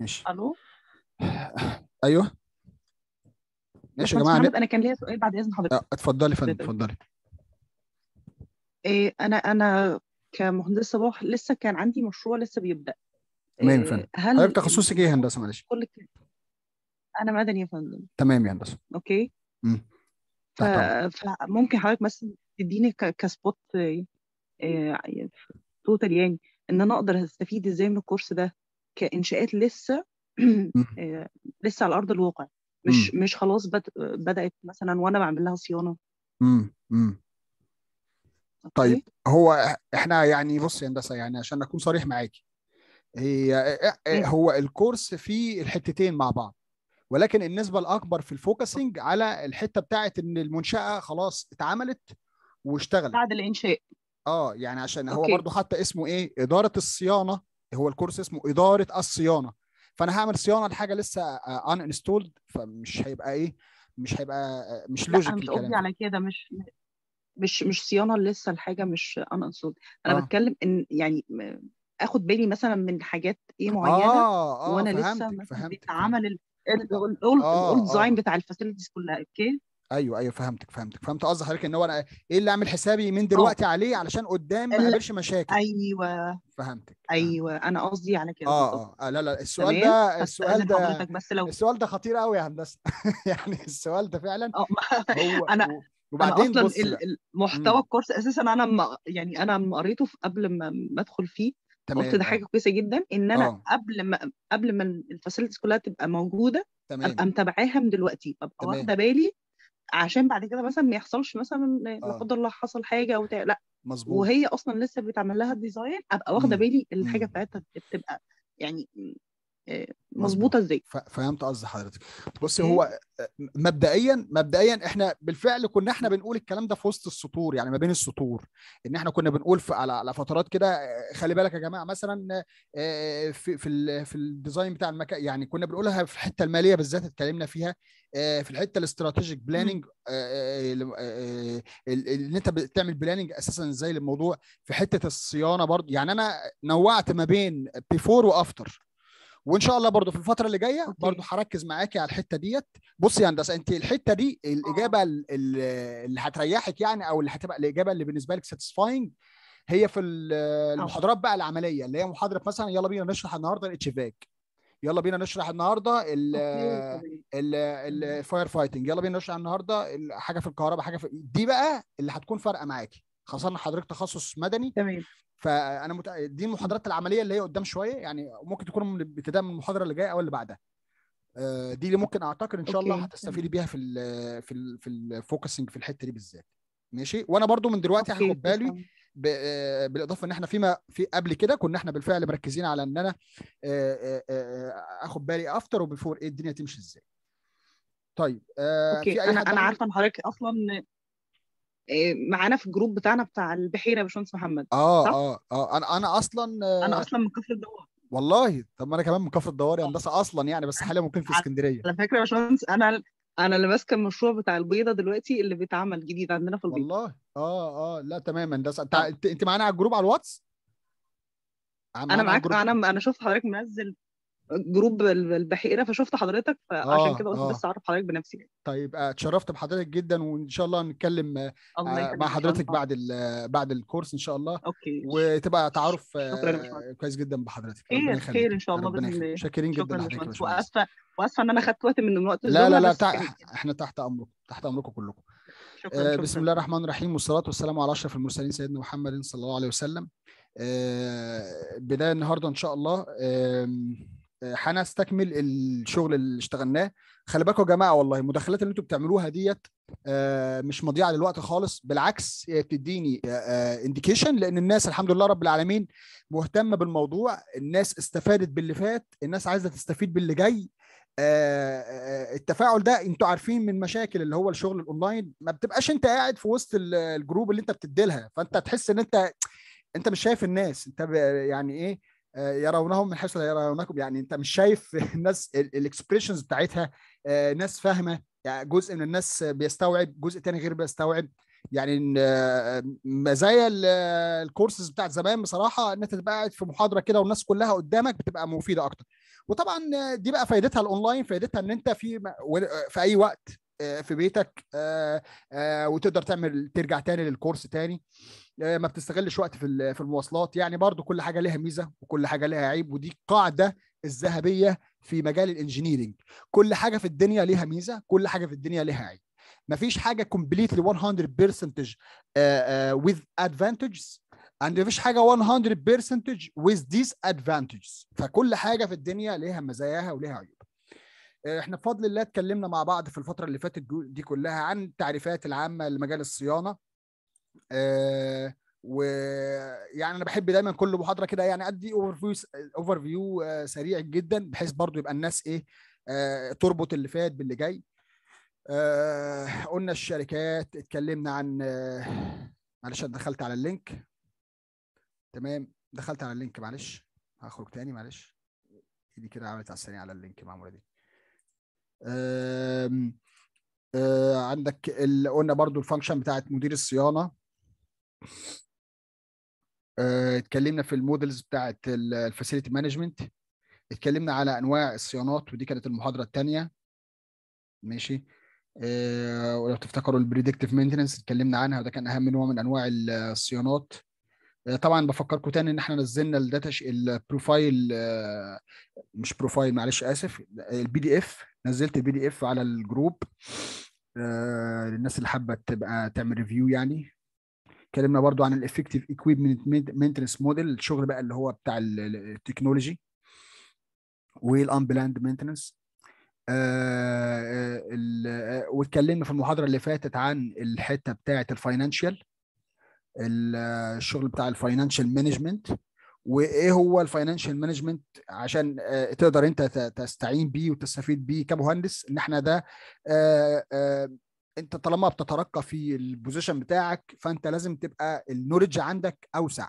ماشي الو ايوه ماشي يا جماعه محمد انا كان ليا سؤال بعد اذن حضرتك آه، اتفضلي فندم اتفضلي إيه انا انا كمهندس صباح لسه كان عندي مشروع لسه بيبدا تمام إيه، يا فندم هل أيوة، تخصصك ايه هندسه معلش؟ كل انا مدني يا فندم تمام يا هندسه اوكي امم ف... فممكن حضرتك مثلا تديني ك... كسبوت توتال إيه، يعني, يعني ان انا اقدر استفيد ازاي من الكورس ده كانشاءات لسه آه، لسه على ارض الواقع مش مم. مش خلاص بد... بدات مثلا وانا بعمل لها صيانه امم امم طيب هو احنا يعني بص يا هندسه يعني عشان اكون صريح معاكي هي إيه، إيه، هو الكورس فيه الحتتين مع بعض ولكن النسبه الاكبر في الفوكسنج على الحته بتاعه ان المنشاه خلاص اتعملت واشتغلت بعد الانشاء اه يعني عشان أوكي. هو برضو حتى اسمه ايه اداره الصيانه هو الكورس اسمه اداره الصيانه فانا هعمل صيانه لحاجه لسه ان آه، انستولد فمش هيبقى ايه مش هيبقى آه، مش لوجيك الكلام انا على كده مش مش مش صيانه لسه الحاجه مش ان انستولد انا آه. بتكلم ان يعني اخد بالي مثلا من حاجات ايه آه، معينه آه آه وانا لسه فهمت فهمتك. عمل الاول ديزاين بتاع الفاسيلتيز كلها اوكي ايوه ايوه فهمتك فهمتك فهمت قصدي حضرتك ان هو انا ايه اللي اعمل حسابي من آه. دلوقتي أوه. عليه علشان قدام ما اقابلش آه. مشاكل ايوه فهمتك ايوه انا قصدي على كده اه آه،, اه لا لا السؤال ده السؤال ده بس لو السؤال ده خطير قوي يا هندسه يعني السؤال ده فعلا هو انا هو وبعدين أنا اصلا محتوى الكورس اساسا انا م... يعني انا قريته قبل ما ادخل فيه تمام قلت ده حاجه كويسه جدا ان انا أوه. قبل ما قبل ما الفاسيلتيز كلها تبقى موجوده تمام ابقى متابعاها من دلوقتي ابقى واخده بالي عشان بعد كده مثلا ما يحصلش مثلا لا آه. قدر الله حصل حاجه او لا مظبوط وهي اصلا لسه بيتعمل لها ديزاين ابقى واخده بالي الحاجه بتاعتها بتبقى يعني مظبوطه ازاي فهمت قصد حضرتك بصي إيه؟ هو مبدئيا مبدئيا احنا بالفعل كنا احنا بنقول الكلام ده في وسط السطور يعني ما بين السطور ان احنا كنا بنقول في على على فترات كده آه، خلي بالك يا جماعه مثلا آه، في في في الديزاين بتاع المكان يعني كنا بنقولها في الحته الماليه بالذات اتكلمنا فيها آه، في الحته الاستراتيجيك بلاننج ان انت بتعمل بلاننج اساسا ازاي للموضوع في حته الصيانه برضه يعني انا نوعت ما بين بيفور وافتر وان شاء الله برضو في الفتره اللي جايه أوكي. برضو هركز معاكي على الحته ديت بصي يا هندسه انت الحته دي آه. الاجابه اللي هتريحك يعني او اللي هتبقى الاجابه اللي بالنسبه لك ساتيسفاينج هي في المحاضرات بقى العمليه اللي هي محاضره مثلا يلا بينا نشرح النهارده الاتش فاك يلا بينا نشرح النهارده الفاير فايتنج يلا بينا نشرح النهارده حاجه في الكهرباء حاجه في دي بقى اللي هتكون فارقه معاكي خاصه ان حضرتك تخصص مدني تمام فانا مت... دي المحاضرات العمليه اللي هي قدام شويه يعني ممكن تكون من ابتداء من المحاضره اللي جايه او اللي بعدها آه، دي اللي ممكن اعتقد ان شاء الله هتستفيدي بيها في الـ في الـ في الفوكسنج في الحته دي بالذات ماشي وانا برضو من دلوقتي هاخد بالي آه، بالاضافه ان احنا فيما في قبل كده كنا احنا بالفعل مركزين على ان انا آه، اخد بالي افتر وبيفور ايه الدنيا تمشي ازاي طيب اوكي في أي انا انا عارفه ان حضرتك اصلا آه، معانا في الجروب بتاعنا بتاع البحيره باشمهندس محمد اه اه اه انا انا اصلا آه، انا اصلا من كفر الدوار والله طب ما انا كمان من كفر الدوار يا هندسه اصلا يعني بس حاليا ممكن في اسكندريه على فكره يا باشمهندس انا انا اللي ماسكه المشروع بتاع البيضه دلوقتي اللي بيتعمل جديد عندنا في البيضه والله اه اه لا تمام هندسه آه. انت انت معانا على الجروب على الواتس انا معاك انا انا شفت حضرتك منزل جروب البحيره فشفت حضرتك فعشان آه كده قلت آه. بس اعرف حضرتك بنفسي طيب آه، اتشرفت بحضرتك جدا وان شاء الله نتكلم آه، الله مع حضرتك بعد بعد الكورس ان شاء الله اوكي وتبقى تعارف آه، كويس جدا بحضرتك خير خير ان شاء الله باذن الله شاكرين جدا لحضرتك واسفه واسفه ان انا اخذت وقت من وقت لا لا لا تع... احنا تحت امركم تحت امركم كلكم شكرا شكرا. بسم الله الرحمن الرحيم والصلاه والسلام على اشرف المرسلين سيدنا محمد صلى الله عليه وسلم بدايه النهارده ان شاء الله آه هنستكمل الشغل اللي اشتغلناه خلي بالكم يا جماعه والله المداخلات اللي انتم بتعملوها ديت آه، مش مضيعه للوقت خالص بالعكس بتديني انديكيشن آه، آه، لان الناس الحمد لله رب العالمين مهتمه بالموضوع الناس استفادت باللي فات الناس عايزه تستفيد باللي جاي التفاعل ده انتوا عارفين من مشاكل اللي هو الشغل الاونلاين ما بتبقاش انت قاعد في وسط الجروب اللي انت بتديلها فانت تحس ان انت انت مش شايف الناس انت يعني ايه آه، يرونهم من حيث لا يرونكم يعني انت مش شايف الناس الاكسبريشنز بتاعتها آه، ناس فاهمه يعني جزء من الناس بيستوعب جزء تاني غير بيستوعب يعني آه، مزايا الكورسز بتاعت زمان بصراحه ان انت تبقى قاعد في محاضره كده والناس كلها قدامك بتبقى مفيده اكتر وطبعا دي بقى فائدتها الاونلاين فائدتها ان انت في في اي وقت في بيتك وتقدر تعمل ترجع تاني للكورس تاني آه، ما بتستغلش وقت في في المواصلات يعني برضو كل حاجه لها ميزه وكل حاجه لها عيب ودي القاعده الذهبيه في مجال الانجنييرنج كل حاجه في الدنيا ليها ميزه كل حاجه في الدنيا ليها عيب مفيش حاجه كومبليتلي 100% آه، آه، with advantages ما مفيش حاجه 100% with disadvantages فكل حاجه في الدنيا ليها مزاياها وليها عيوب احنا بفضل الله اتكلمنا مع بعض في الفتره اللي فاتت دي كلها عن التعريفات العامه لمجال الصيانه آه، ويعني انا بحب دايما كل محاضره كده يعني ادي اوفر فيو اوفر فيو سريع جدا بحيث برضو يبقى الناس ايه آه، تربط اللي فات باللي جاي آه، قلنا الشركات اتكلمنا عن معلش انا دخلت على اللينك تمام دخلت على اللينك معلش هخرج تاني معلش ايدي كده عملت على الثانيه على اللينك معموله دي آه آه عندك قلنا برضو الفانكشن بتاعت مدير الصيانه آه، اتكلمنا في المودلز بتاعت الفاسيلتي مانجمنت اتكلمنا على انواع الصيانات ودي كانت المحاضره الثانيه ماشي آه، ولو تفتكروا البريدكتيف مينتنس اتكلمنا عنها وده كان اهم نوع من انواع الصيانات آه، طبعا بفكركم تاني ان احنا نزلنا الداتا البروفايل مش بروفايل معلش اسف البي دي اف نزلت البي دي اف على الجروب للناس اللي حابه تبقى تعمل ريفيو يعني اتكلمنا برضو عن الافكتيف ايكويبمنت مينتنس موديل الشغل بقى اللي هو بتاع التكنولوجي والانبلاند آه، آه، آه، مينتنس واتكلمنا في المحاضره اللي فاتت عن الحته بتاعه الفاينانشال الشغل بتاع الفاينانشال مانجمنت وايه هو الفاينانشال مانجمنت عشان تقدر انت تستعين بيه وتستفيد بيه كمهندس ان احنا ده انت طالما بتترقى في البوزيشن بتاعك فانت لازم تبقى النولج عندك اوسع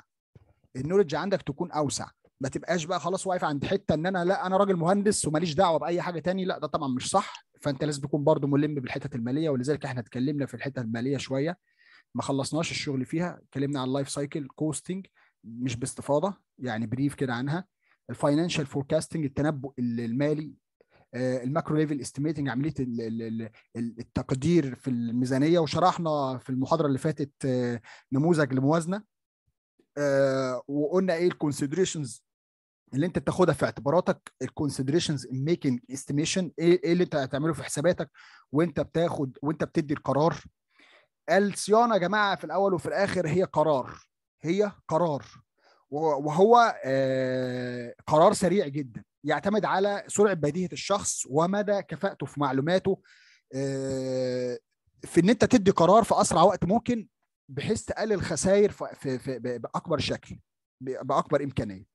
النولج عندك تكون اوسع ما تبقاش بقى خلاص واقف عند حته ان انا لا انا راجل مهندس وماليش دعوه باي حاجه تاني لا ده طبعا مش صح فانت لازم تكون برضو ملم بالحتت الماليه ولذلك احنا اتكلمنا في الحته الماليه شويه ما خلصناش الشغل فيها اتكلمنا عن اللايف سايكل كوستنج مش باستفاضه يعني بريف كده عنها الفاينانشال فوركاستنج التنبؤ المالي آه، الماكرو ليفل استيميتنج عمليه التقدير في الميزانيه وشرحنا في المحاضره اللي فاتت آه، نموذج لموازنه آه، وقلنا ايه الكونسيدريشنز اللي انت بتاخدها في اعتباراتك الكونسيدريشنز ان ميكنج استيميشن ايه اللي انت هتعمله في حساباتك وانت بتاخد وانت بتدي القرار الصيانه يا جماعه في الاول وفي الاخر هي قرار هي قرار وهو قرار سريع جدا يعتمد على سرعه بديهه الشخص ومدى كفاءته في معلوماته آه، في ان انت تدي قرار في اسرع وقت ممكن بحيث تقلل الخسائر في, في باكبر شكل باكبر امكانيه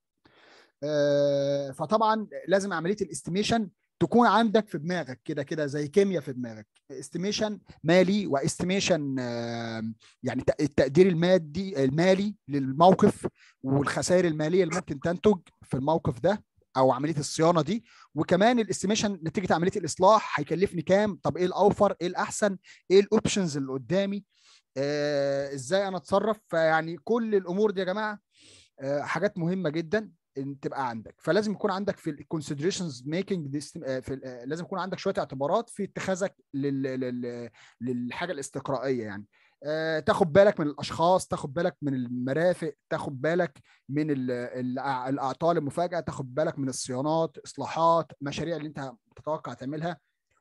آه، فطبعا لازم عمليه الاستيميشن تكون عندك في دماغك كده كده زي كيمياء في دماغك استيميشن مالي واستيميشن آه، يعني التقدير المادي المالي للموقف والخسائر الماليه اللي ممكن تنتج في الموقف ده او عمليه الصيانه دي وكمان الاستيميشن نتيجه عمليه الاصلاح هيكلفني كام طب ايه الاوفر ايه الاحسن ايه الاوبشنز اللي قدامي آه ازاي انا اتصرف فيعني كل الامور دي يا جماعه آه حاجات مهمه جدا ان تبقى عندك فلازم يكون عندك في الكونسيدريشنز آه، ميكنج آه، لازم يكون عندك شويه اعتبارات في اتخاذك للحاجه الاستقرائيه يعني آه، تاخد بالك من الاشخاص تاخد بالك من المرافق تاخد بالك من الاعطال المفاجاه تاخد بالك من الصيانات اصلاحات مشاريع اللي انت تتوقع تعملها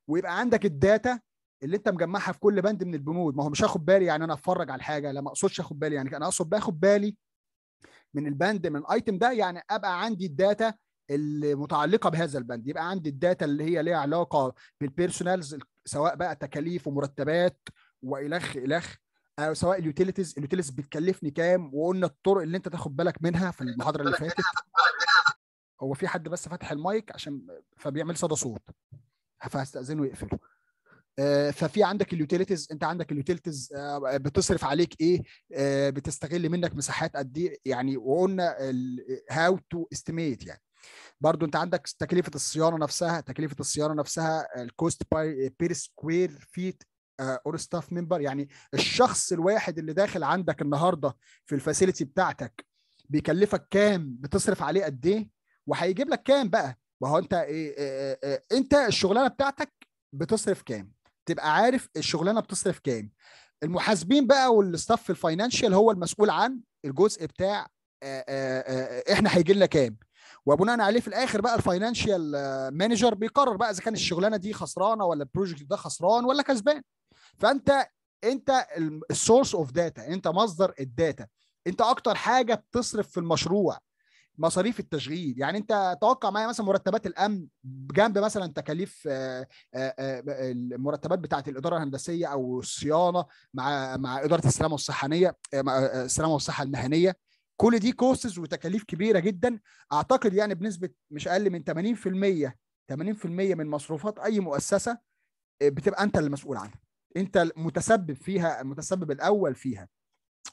ويبقى عندك الداتا اللي انت مجمعها في كل بند من البنود ما هو مش هاخد بالي يعني انا اتفرج على الحاجه لا ما اقصدش اخد بالي يعني انا اقصد باخد بالي من البند من الايتم ده يعني ابقى عندي الداتا المتعلقه بهذا البند يبقى عندي الداتا اللي هي ليها علاقه بالبيرسونالز سواء بقى تكاليف ومرتبات والخ الخ او آه، سواء اليوتيليتيز اليوتيليتيز بتكلفني كام وقلنا الطرق اللي انت تاخد بالك منها في المحاضره اللي فاتت هو في حد بس فاتح المايك عشان فبيعمل صدى صوت فهستاذنه يقفل آه، ففي عندك اليوتيليتيز انت عندك اليوتيليتيز آه، بتصرف عليك ايه بتستغل منك مساحات قد ايه يعني وقلنا هاو تو استيميت يعني برضو انت عندك تكلفه الصيانه نفسها تكلفه الصيانه نفسها الكوست باي بير سكوير فيت اور ستاف ممبر يعني الشخص الواحد اللي داخل عندك النهارده في الفاسيلتي بتاعتك بيكلفك كام بتصرف عليه قد ايه وهيجيب لك كام بقى ما هو انت إيه إيه إيه انت الشغلانه بتاعتك بتصرف كام تبقى عارف الشغلانه بتصرف كام المحاسبين بقى والستاف في الفاينانشال هو المسؤول عن الجزء بتاع آه، آه، آه، احنا هيجي لنا كام وبناء عليه في الاخر بقى الفاينانشال مانجر بيقرر بقى اذا كان الشغلانه دي خسرانه ولا البروجكت ده خسران ولا كسبان فانت انت السورس اوف داتا انت مصدر الداتا انت اكتر حاجه بتصرف في المشروع مصاريف التشغيل يعني انت توقع معايا مثلا مرتبات الامن جنب مثلا تكاليف آه، آه، آه، المرتبات بتاعه الاداره الهندسيه او الصيانه مع مع اداره السلامه والصحانيه السلامه والصحه المهنيه كل دي كوستس وتكاليف كبيره جدا اعتقد يعني بنسبه مش اقل من 80% 80% من مصروفات اي مؤسسه بتبقى انت اللي مسؤول عنها انت المتسبب فيها المتسبب الاول فيها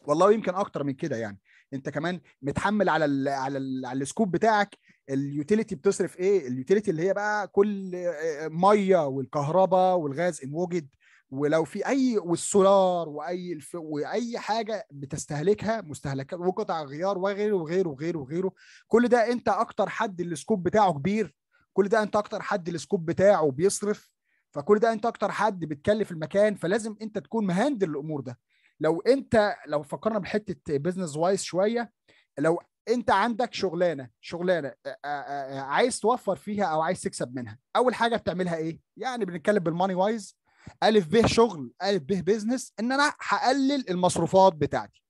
والله يمكن اكتر من كده يعني انت كمان متحمل على الـ على الـ على السكوب بتاعك اليوتيليتي بتصرف ايه اليوتيليتي اللي هي بقى كل آه، ميه والكهرباء والغاز ان وجد ولو في اي والسولار واي الف... واي حاجه بتستهلكها مستهلكات وقطع غيار وغيره وغيره وغيره وغيره كل ده انت اكتر حد السكوب بتاعه كبير كل ده انت اكتر حد السكوب بتاعه بيصرف فكل ده انت اكتر حد بتكلف المكان فلازم انت تكون مهندل الامور ده لو انت لو فكرنا بحته بزنس وايز شويه لو انت عندك شغلانه شغلانه آه، آه، آه، عايز توفر فيها او عايز تكسب منها اول حاجه بتعملها ايه يعني بنتكلم بالماني وايز الف ب شغل الف ب بزنس ان انا هقلل المصروفات بتاعتي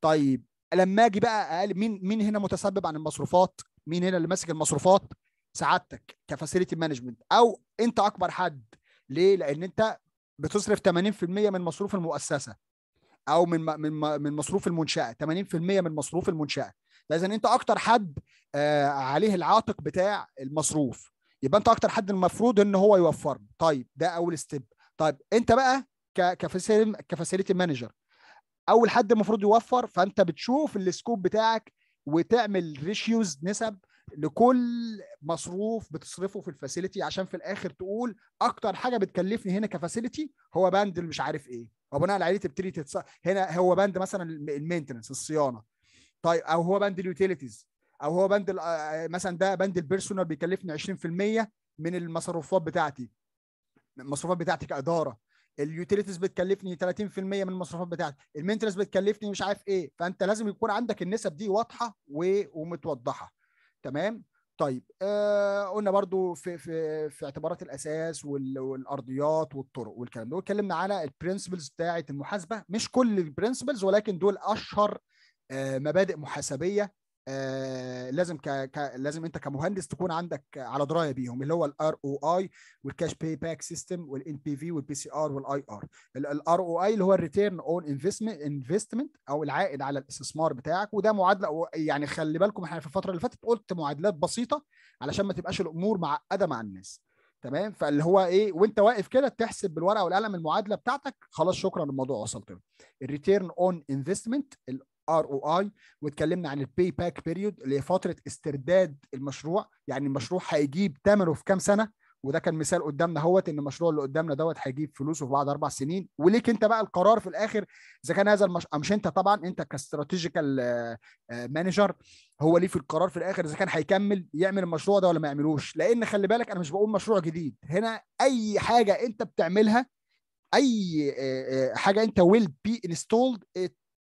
طيب لما اجي بقى اقلل مين مين هنا متسبب عن المصروفات مين هنا اللي ماسك المصروفات سعادتك كفاسيلتي مانجمنت او انت اكبر حد ليه؟ لان انت بتصرف 80% من مصروف المؤسسه او من من من مصروف المنشاه 80% من مصروف المنشاه فاذا انت اكتر حد آه، عليه العاتق بتاع المصروف يبقى انت اكتر حد المفروض ان هو يوفر طيب ده اول ستيب طيب انت بقى كفاسيلتي مانجر اول حد المفروض يوفر فانت بتشوف السكوب بتاعك وتعمل ريشيوز نسب لكل مصروف بتصرفه في الفاسيلتي عشان في الاخر تقول اكتر حاجه بتكلفني هنا كفاسيلتي هو باند مش عارف ايه وبناء عليه تبتدي تتص... هنا هو باند مثلا المينتنس الصيانه طيب او هو باند اليوتيليتيز او هو باند مثلا ده باند البيرسونال بيكلفني 20% من المصروفات بتاعتي المصروفات بتاعتي كاداره اليوتيليتيز بتكلفني 30% من المصروفات بتاعتي المينتنس بتكلفني مش عارف ايه فانت لازم يكون عندك النسب دي واضحه ومتوضحه تمام طيب آه قلنا برضو في في في اعتبارات الاساس والارضيات والطرق والكلام ده واتكلمنا على البرنسبلز بتاعه المحاسبه مش كل البرنسبلز ولكن دول اشهر آه مبادئ محاسبيه آه، لازم ك... ك... لازم انت كمهندس تكون عندك على درايه بيهم اللي هو الار او اي والكاش باي باك سيستم والان بي في والبي سي ار والاي ار الار او اي اللي هو الريتيرن اون انفستمنت او العائد على الاستثمار بتاعك وده معادله يعني خلي بالكم احنا في الفتره اللي فاتت قلت معادلات بسيطه علشان ما تبقاش الامور معقده مع الناس تمام فاللي هو ايه وانت واقف كده تحسب بالورقه والقلم المعادله بتاعتك خلاص شكرا الموضوع وصلت له الريتيرن اون انفستمنت ار او اي واتكلمنا عن الباي باك بيريود اللي هي فتره استرداد المشروع يعني المشروع هيجيب ثمنه في كام سنه وده كان مثال قدامنا اهوت ان المشروع اللي قدامنا دوت هيجيب فلوسه في بعد اربع سنين وليك انت بقى القرار في الاخر اذا كان هذا المش... مش انت طبعا انت كاستراتيجيكال مانجر آه، آه، هو ليه في القرار في الاخر اذا كان هيكمل يعمل المشروع ده ولا ما يعملوش لان خلي بالك انا مش بقول مشروع جديد هنا اي حاجه انت بتعملها اي آه، حاجه انت ويل بي انستولد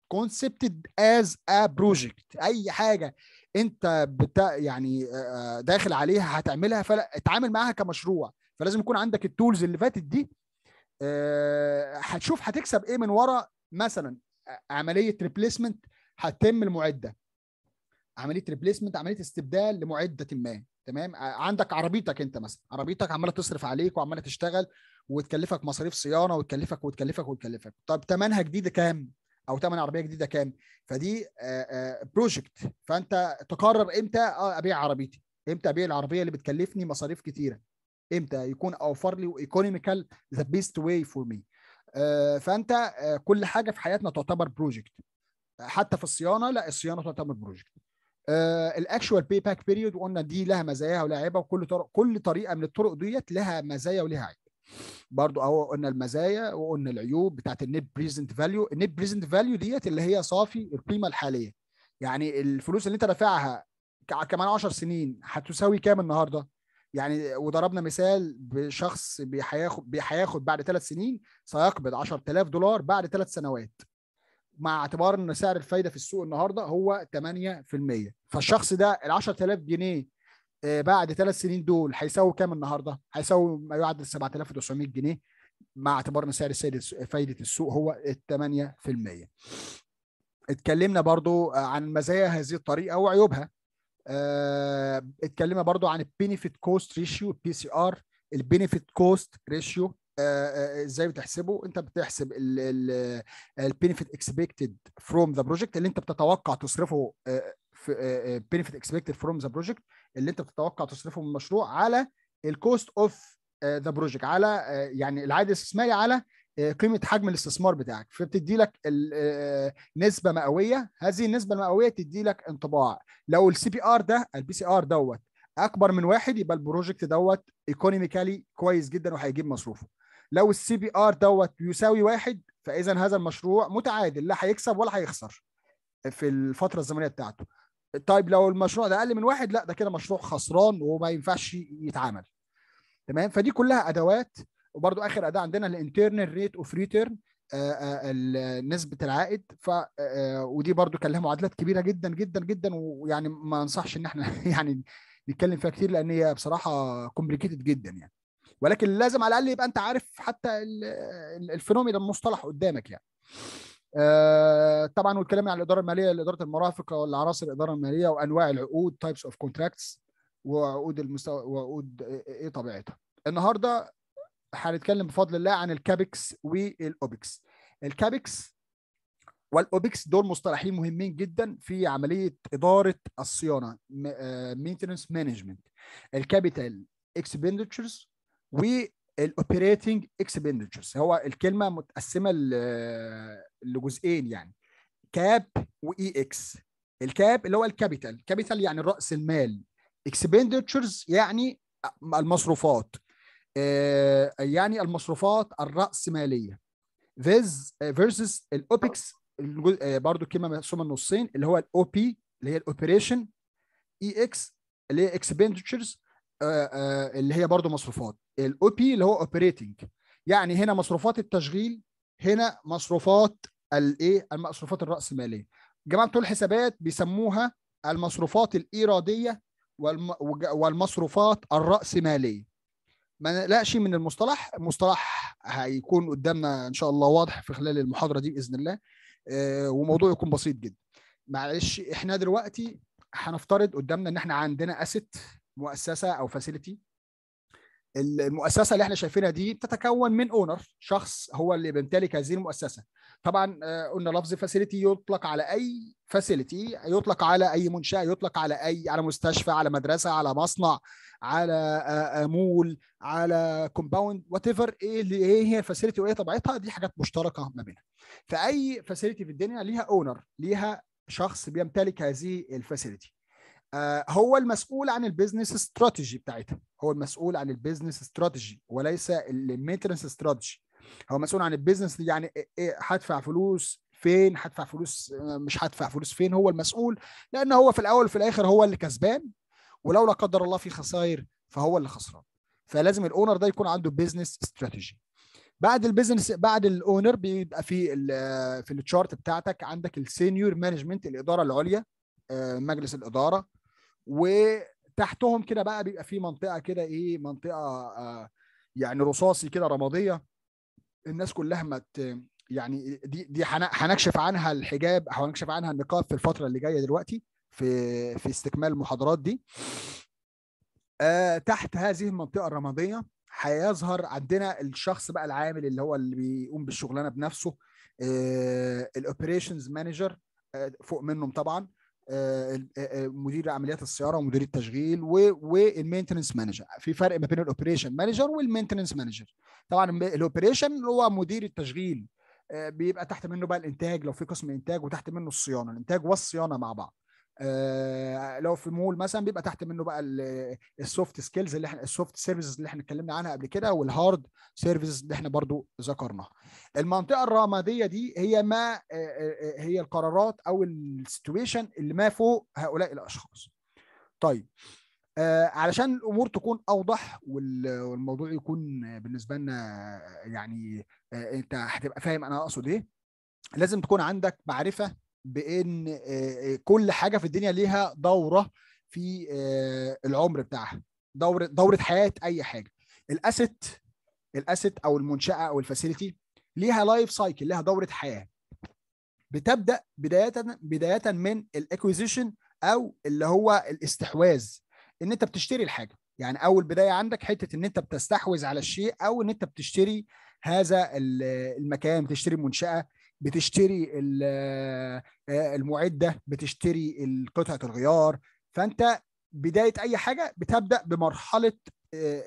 كونسبتد از ا بروجكت اي حاجه انت بتا يعني داخل عليها هتعملها فاتعامل معاها كمشروع فلازم يكون عندك التولز اللي فاتت دي هتشوف هتكسب ايه من ورا مثلا عمليه ريبليسمنت هتتم المعده عمليه ريبليسمنت عمليه استبدال لمعده ما تمام عندك عربيتك انت مثلا عربيتك عماله تصرف عليك وعماله تشتغل وتكلفك مصاريف صيانه وتكلفك وتكلفك وتكلفك طب ثمنها جديد كام او ثمن عربيه جديده كام فدي بروجكت آه، آه، فانت تقرر امتى آه، ابيع عربيتي امتى ابيع العربيه اللي بتكلفني مصاريف كتيره امتى يكون اوفر لي ايكونوميكال ذا بيست واي فور مي فانت كل حاجه في حياتنا تعتبر بروجكت حتى في الصيانه لا الصيانه تعتبر بروجكت الاكشوال باي باك بيريود قلنا دي لها مزاياها ولها عيبها وكل طرق كل طريقه من الطرق ديت لها مزايا ولها عيب برضو اهو قلنا المزايا وقلنا العيوب بتاعت النت بريزنت فاليو النت بريزنت فاليو ديت اللي هي صافي القيمه الحاليه يعني الفلوس اللي انت دافعها كمان 10 سنين هتساوي كام النهارده يعني وضربنا مثال بشخص هياخد بيحياخد بعد ثلاث سنين سيقبض 10000 دولار بعد ثلاث سنوات مع اعتبار ان سعر الفايده في السوق النهارده هو 8% فالشخص ده ال 10000 جنيه آه، بعد ثلاث سنين دول هيساووا كام النهارده؟ هيساووا ما يعادل 7900 جنيه مع اعتبار ان سعر السيد فايده السوق هو 8%. اتكلمنا برضو عن مزايا هذه الطريقه وعيوبها. آه، اتكلمنا برضو عن البينيفيت كوست ريشيو بي سي ار البينيفيت كوست ريشيو ازاي بتحسبه انت بتحسب البينيفيت اكسبكتد فروم ذا بروجكت اللي انت بتتوقع تصرفه بينيفيت اكسبكتد فروم ذا بروجكت اللي انت بتتوقع تصرفه من المشروع على الكوست اوف ذا بروجكت على آه، يعني العائد الاستثماري على آه، قيمه حجم الاستثمار بتاعك فبتدي لك آه، نسبه مئويه هذه النسبه المئويه تدي لك انطباع لو السي بي ار ده البي سي ار دوت اكبر من واحد يبقى البروجكت دوت ايكونوميكالي كويس جدا وهيجيب مصروفه لو السي بي ار دوت يساوي واحد فاذا هذا المشروع متعادل لا هيكسب ولا هيخسر في الفتره الزمنيه بتاعته طيب لو المشروع ده اقل من واحد لا ده كده مشروع خسران وما ينفعش يتعمل تمام فدي كلها ادوات وبرده اخر اداه عندنا الانترنال ريت اوف ريتيرن نسبه العائد ف آه، آه، ودي برده كان لها معادلات كبيره جدا جدا جدا ويعني ما انصحش ان احنا يعني نتكلم فيها كتير لان هي بصراحه كومبليكيتد جدا يعني ولكن لازم على الاقل يبقى انت عارف حتى الفينومينا المصطلح قدامك يعني آه، طبعا والكلام عن الاداره الماليه لاداره المرافقه والعناصر الاداره الماليه وانواع العقود تايبس اوف كونتراكتس وعقود المستوى وعقود إيه-،, ايه طبيعتها النهارده هنتكلم بفضل الله عن الكابكس والاوبكس الكابكس والاوبكس دول مصطلحين مهمين جدا في عمليه اداره الصيانه مينتنس مانجمنت آه، الكابيتال اكسبندتشرز والاوبريتنج اكسبندتشرز هو الكلمه متقسمه لجزئين يعني كاب واي اكس e الكاب اللي هو الكابيتال كابيتال يعني راس المال اكسبندتشرز يعني المصروفات آه، يعني المصروفات الرأسمالية فيز فيرسز آه، الأوبكس آه، برضو كلمة مقسومة نصين اللي هو الأو بي اللي هي الأوبريشن إي إكس اللي هي إكسبندتشرز اللي هي برضو مصروفات الأو بي اللي هو أوبريتنج يعني هنا مصروفات التشغيل هنا مصروفات الايه المصروفات الراسماليه جماعه بتوع الحسابات بيسموها المصروفات الايراديه والمصروفات الراسماليه ما نقلقش من المصطلح مصطلح هيكون قدامنا ان شاء الله واضح في خلال المحاضره دي باذن الله آه، وموضوع يكون بسيط جدا معلش احنا دلوقتي هنفترض قدامنا ان احنا عندنا اسيت مؤسسه او فاسيلتي المؤسسه اللي احنا شايفينها دي بتتكون من اونر شخص هو اللي بيمتلك هذه المؤسسه طبعا آه، قلنا لفظ فاسيلتي يطلق على اي فاسيلتي يطلق على اي منشاه يطلق على اي على مستشفى على مدرسه على مصنع على آه، آه، مول على كومباوند وات ايفر ايه اللي ايه هي الفاسيلتي وايه طبيعتها دي حاجات مشتركه ما بينها فاي فاسيلتي في الدنيا ليها اونر ليها شخص بيمتلك هذه الفاسيلتي آه، هو المسؤول عن البيزنس استراتيجي بتاعتها هو المسؤول عن البيزنس استراتيجي وليس المينتنس استراتيجي هو مسؤول عن البيزنس يعني إيه، إيه، هدفع فلوس فين هدفع فلوس آه، مش هدفع فلوس فين هو المسؤول لان هو في الاول وفي الاخر هو اللي كسبان ولو لا قدر الله في خسائر فهو اللي خسران فلازم الاونر ده يكون عنده بيزنس استراتيجي بعد البيزنس بعد الاونر بيبقى في الـ آه، في التشارت بتاعتك عندك السينيور مانجمنت الاداره العليا مجلس الاداره وتحتهم كده بقى بيبقى في منطقه كده ايه منطقه آه، يعني رصاصي كده رماديه الناس كلها ما يعني دي دي هنكشف عنها الحجاب او هنكشف عنها النقاب في الفتره اللي جايه دلوقتي في في استكمال المحاضرات دي آه، تحت هذه المنطقه الرماديه هيظهر عندنا الشخص بقى العامل اللي هو اللي بيقوم بالشغلانه بنفسه آه، الاوبريشنز مانجر فوق منهم طبعا آه، آه، آه، مدير عمليات السياره ومدير التشغيل والمينتنس مانجر في فرق ما بين الاوبريشن مانجر والمينتنس مانجر طبعا الاوبريشن اللي هو مدير التشغيل بيبقى تحت منه بقى الانتاج لو في قسم انتاج وتحت منه الصيانه الانتاج والصيانه مع بعض آه، لو في مول مثلا بيبقى تحت منه بقى السوفت سكيلز اللي احنا السوفت سيرفيسز اللي احنا اتكلمنا عنها قبل كده والهارد سيرفيسز اللي احنا برضو ذكرناها المنطقه الرماديه دي هي ما آه، آه، هي القرارات او السيتويشن اللي ما فوق هؤلاء الاشخاص طيب علشان الامور تكون اوضح والموضوع يكون بالنسبه لنا يعني انت هتبقى فاهم انا اقصد ايه لازم تكون عندك معرفه بان آه، آه، كل حاجه في الدنيا ليها دوره في آه، العمر بتاعها دوره دوره حياه اي حاجه الاسيت الاسيت او المنشاه او الفاسيلتي ليها لايف سايكل ليها دوره حياه بتبدا بدايه بدايه من الاكويزيشن او اللي هو الاستحواذ ان انت بتشتري الحاجه يعني اول بدايه عندك حته ان انت بتستحوذ على الشيء او ان انت بتشتري هذا المكان بتشتري منشاه بتشتري آه، المعده بتشتري قطعه الغيار فانت بدايه اي حاجه بتبدا بمرحله آه،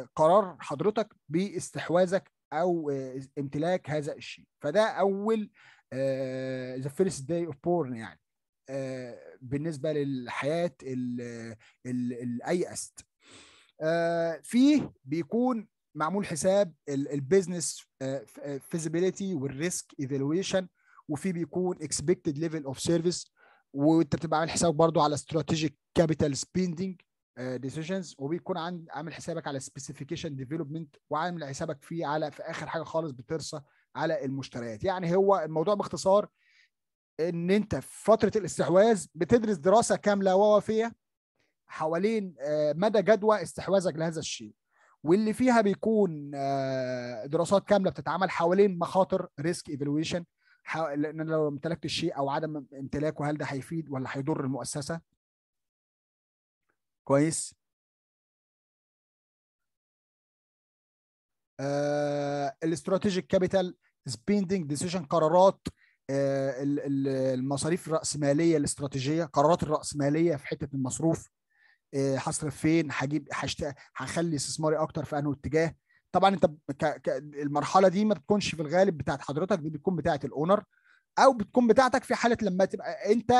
آه، قرار حضرتك باستحواذك او امتلاك هذا الشيء فده اول ذا فيرست داي اوف بورن يعني بالنسبه للحياه الايأست في بيكون معمول حساب البيزنس فيزيبيليتي والريسك ايفالويشن وفي بيكون اكسبكتد ليفل اوف سيرفيس وانت بتبقى عامل حسابك برضو على استراتيجيك كابيتال سبيندنج ديسيجنز وبيكون عند عامل حسابك على سبيسيفيكيشن ديفلوبمنت وعامل حسابك فيه على في اخر حاجه خالص بترصى على المشتريات يعني هو الموضوع باختصار ان انت في فتره الاستحواذ بتدرس دراسه كامله ووافيه حوالين آه، مدى جدوى استحواذك لهذا الشيء واللي فيها بيكون آه، دراسات كامله بتتعمل حوالين مخاطر ريسك ايفالويشن لان انا لو امتلكت الشيء او عدم امتلاكه هل ده هيفيد ولا هيضر المؤسسه كويس الاستراتيجيك كابيتال سبيندنج ديسيشن قرارات آه، المصاريف الراسماليه الاستراتيجيه قرارات الراسماليه في حته المصروف هصرف آه، فين هجيب هشت... هخلي استثماري اكتر في انهي اتجاه طبعا انت ك... ك... المرحله دي ما بتكونش في الغالب بتاعت حضرتك دي بتكون بتاعت الاونر او بتكون بتاعتك في حاله لما تبقى انت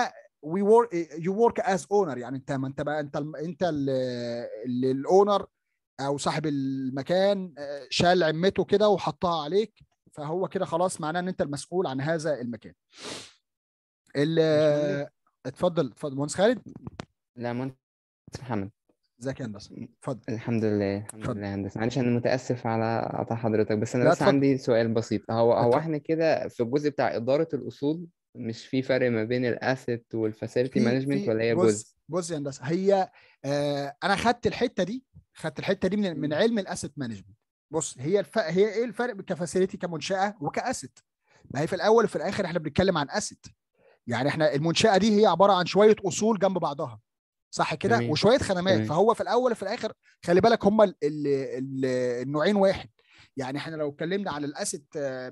وي ورك يو ورك از اونر يعني انت ما انت بقى انت ال... انت الاونر او صاحب المكان آه، شال عمته كده وحطها عليك فهو كده خلاص معناه ان انت المسؤول عن هذا المكان ال... آه، اتفضل اتفضل مهندس خالد لا مهندس محمد ازيك يا هندسه اتفضل الحمد لله الحمد فضل. لله يا هندسه معلش انا متاسف على قطع حضرتك بس انا بس فضل. عندي سؤال بسيط هو هو احنا كده في الجزء بتاع اداره الاصول مش في فرق ما بين الاسيت والفاسيلتي مانجمنت ولا هي جزء بص يا هندسه هي آه انا خدت الحته دي خدت الحته دي من, من علم الاسيت مانجمنت بص هي الف... هي ايه الفرق كفاسيلتي كمنشاه وكاسيت ما هي في الاول وفي الاخر احنا بنتكلم عن اسيت يعني احنا المنشاه دي هي عباره عن شويه اصول جنب بعضها صح كده وشويه خدمات جميل. فهو في الاول وفي الاخر خلي بالك هما النوعين واحد يعني احنا لو اتكلمنا على الاسيت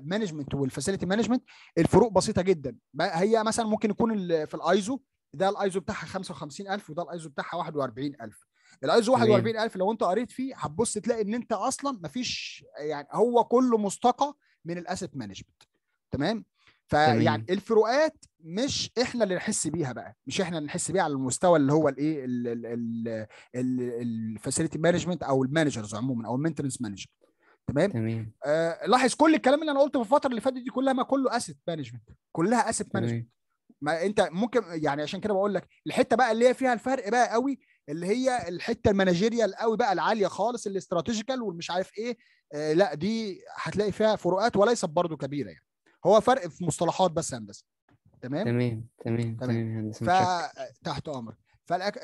مانجمنت والفاسيلتي مانجمنت الفروق بسيطه جدا هي مثلا ممكن يكون في الايزو ده الايزو بتاعها 55000 وده الايزو بتاعها 41000 الايزو 41000 لو انت قريت فيه هتبص تلاقي ان انت اصلا مفيش يعني هو كله مستقى من الاسيت مانجمنت تمام فيعني الفروقات مش احنا اللي نحس بيها بقى مش احنا اللي نحس بيها على المستوى اللي هو الايه الفاسيلتي مانجمنت او المانجرز عموما او المينتنس مانجر تمام تمام آه لاحظ كل الكلام اللي انا قلته في الفتره اللي فاتت دي كلها ما كله اسيت مانجمنت كلها اسيت مانجمنت ما انت ممكن يعني عشان كده بقول لك الحته بقى اللي هي فيها الفرق بقى قوي اللي هي الحته المانجيريال قوي بقى العاليه خالص الاستراتيجيكال والمش عارف ايه آه لا دي هتلاقي فيها فروقات وليست برضو كبيره يعني هو فرق في مصطلحات بس هندسه تمام تمام تمام تمام هندسه تحت امرك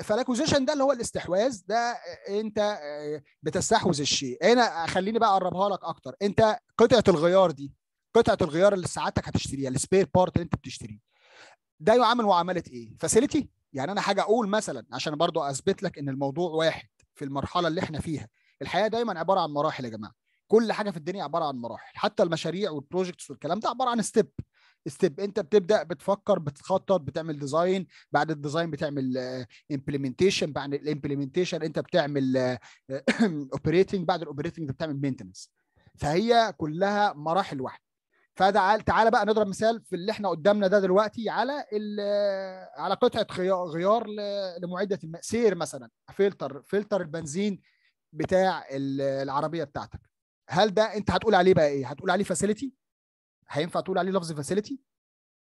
فالاكوزيشن ده اللي هو الاستحواذ ده انت آه، بتستحوذ الشيء هنا خليني بقى اقربها لك اكتر انت قطعه الغيار دي قطعه الغيار اللي ساعتك هتشتريها السبير بارت اللي انت بتشتريه ده يعامل معامله ايه فاسيلتي يعني انا حاجه اقول مثلا عشان برضو اثبت لك ان الموضوع واحد في المرحله اللي احنا فيها الحياه دايما عباره عن مراحل يا جماعه كل حاجه في الدنيا عباره عن مراحل حتى المشاريع والبروجكتس والكلام ده عباره عن ستيب ستيب انت بتبدا بتفكر بتخطط بتعمل ديزاين بعد الديزاين بتعمل امبلمنتيشن آه، بعد الامبلمنتيشن انت بتعمل اوبريتنج آه، بعد الاوبريتنج انت بتعمل مينتنس فهي كلها مراحل واحده فتعال تعالى بقى نضرب مثال في اللي احنا قدامنا ده دلوقتي على آه، على قطعه غيار لمعده الماء سير مثلا فلتر فلتر البنزين بتاع العربيه بتاعتك هل ده انت هتقول عليه بقى ايه هتقول عليه فاسيلتي هينفع تقول عليه لفظ فاسيلتي